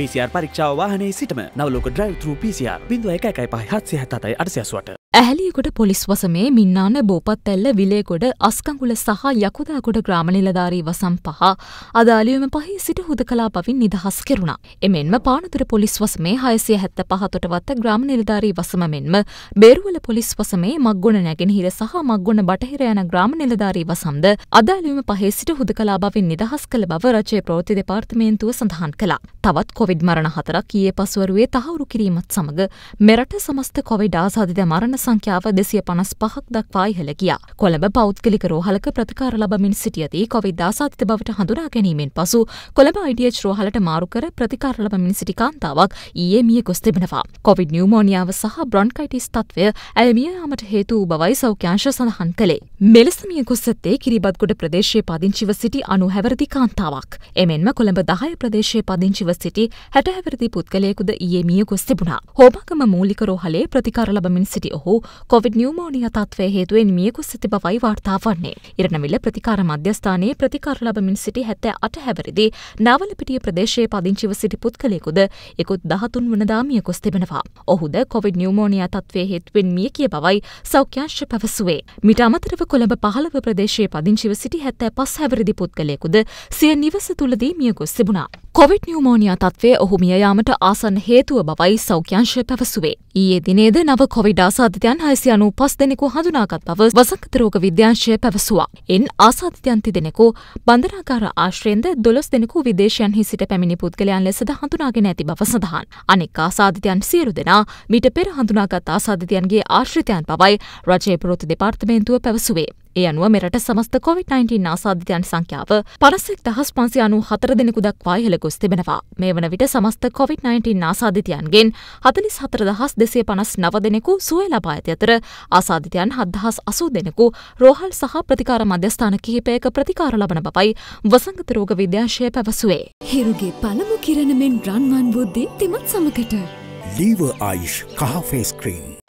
පිසිR පරික්ෂාව වාහනේ සිටම නවලෝක ඩ්‍රයිව ත්‍ර පිසිR බිඳුව එකයි පහත්සය හතයි අර්සයස්වට ඇහලියකොට පොලිස් වසමේ මින්නාන බෝපත්තැල්ල විලේකොඩ අස්කංගුල සහ යකුදාකොඩ ග්‍රාම නිලධාරී වසම් පහ අදාළියම පහහි සිට හුද කලා පවින් නිදහස් කෙරුණා. එමෙන්ම පානතුර පොලිස් වසමේ හයසිය හැත්ත පහතොටවත්ත ග්‍රාම නිලධාරී වසම මෙන්ම බේරුවල පොලිස් වසමේ මක්ගොන නැගෙනහිර සහ මක්ගොන බටහිර යන ග්‍රාම නිලධාරී වසම්ද අදාළියම පහේ සිට හුද කලා බවින් නිදහස් කළ බව රජය ප්‍රෝති දෙපාර්තමේන්තුව සඳහන් කළා. තවත් කොවිඩ් මරණ හතරක් ඒ පසුවරුවේ තහවුරු කිරීමත් සමඟ මෙරට සමස්ත කොවිඩ් ආසාධිත මරණ සංඛ්‍යාව දෙසිය පනස් පහක් දක්වා ඉහළ ගියා. කොළඹ පෞද්ගලික රෝහලක ප්‍රතිකාර ලබමින් සිටියදී කොවිද්දා සාධිත බවට හඳුනා ගැනීමෙන් පසු කොළඹ IDH රෝහලට මාරු කර ප්‍රතිකාර ලබමින් සිටි කාන්තාවක් ඊයේ මිය ගොස් තිබෙනවා. කොවිඩ් නියුමෝනියාව සහ බ්‍රොන්කයිටිස් තත්ත්වය ඇය මිය යාමට හේතු වූ බවයි සෞඛ්‍යාංශ සඳහන් කළේ. මෙලෙස මිය ගොස් ඇත්තේ කිරිබත්ගොඩ ප්‍රදේශයේ පදිංචිව සිටි අනු හැවරදි කාන්තාවක්. එමෙන්ම කොළඹ දහය ප්‍රදේශයේ පදිංචිව සිටි හැට හැවරදි පුද්ගලයෙකුද ඊයේ මිය ගොස් තිබුණා. හෝමාගම මූලික රෝහලේ ප්‍රතිකාර ලබමින් සිටි ඔහු වූ කොවිඩ් නියමෝනිය තත්වය හේතුවෙන් මියකු සිති බවයි වාර්තා වන්නේ. ඉරණවිල්ල ප්‍රතිකාර මධ්‍යස්ථානයේ ප්‍රතිකාර ලබමින් සිටි හැත්තෑ අට හැවරිදි නාවලපිටිය ප්‍රදේශයේ පදිංචිව සිටි පුද්ගලයෙකුද එකුත් දහතුන් වනදා මියකුස් තිබෙනවා. ඔහුද කොවිඩ් නියමෝනිය තත්වය හේතුවෙන් මිය කිය බවයි සෞඛ්‍යංශ පැවසුවේ. මිට අමතරව කොළඹ පහළව ප්‍රදේශයේ පදිංචිව සිටි හැත්තෑ පස් හැවරිදි පුද්ගලයෙකුද සිය නිවස තුළදී මියකුස් තිබුණා. කොවිඩ් නිියමෝනියා තත්වය ඔහු මියයාමට ආසන් හේතුව බවයි සෞඛ්‍යංශය පැවසුවේ. ඊයේ දිනේද නව කොවිඩ් ආසාධිතයන් හයිසි අනු පස් දෙනෙකු හඳුනාගත් බව වසංකතරෝග විද්‍යාංශය පැවසුවා. එන් ආසාධිතයන්ති දෙනෙකු බන්ධනාකාර ආශ්‍රයෙන්ද දොළොස් දෙනෙකු විදේශයන්හි සිට පැමිණි පුද්ගලයන් ලෙසද හඳුනාගෙන ඇති බව සඳහන්. අනෙක් ආසාධිතයන් සියලු දෙනා මිට පෙර හඳුනාගත් ආසාධිතයන්ගේ ආශ්‍රිතයන් බවයි රජයේ පුරොත්තු දෙපාර්තමේන්තුව පැවසුවේ. ඒ අනුව මෙරට සමස්ත COොVID-19 ආසාධිතයන් සංඛ්‍යාව පනසෙක් දහස් පන්සි අනු හතර දෙනෙකු දක්වා ඉහළගොස් තිබෙනවා. මේ වන විට සමස්ත COොVID-19 ආසාධිතයන්ගෙන් හතලිස් හතර දහස් දෙසේ පනස් නව දෙනෙකු සුවය ලබා ඇති අතර ආසාධිතයන් හත්දහස් අසූ දෙනෙකු රෝහල් සහ ප්‍රතිකාර මධ්‍යස්ථාන කිහිපයක ප්‍රතිකාර ලබන බවයි වසංගත රෝග විද්‍යාශය පැවසුවේ. හිරුගේ පළමු කිරණමෙන් රන්වන් බුද්ධි තිමත් සමකට. ලීව ආයිෂ් කහ ෆේස් ක්‍රීම්.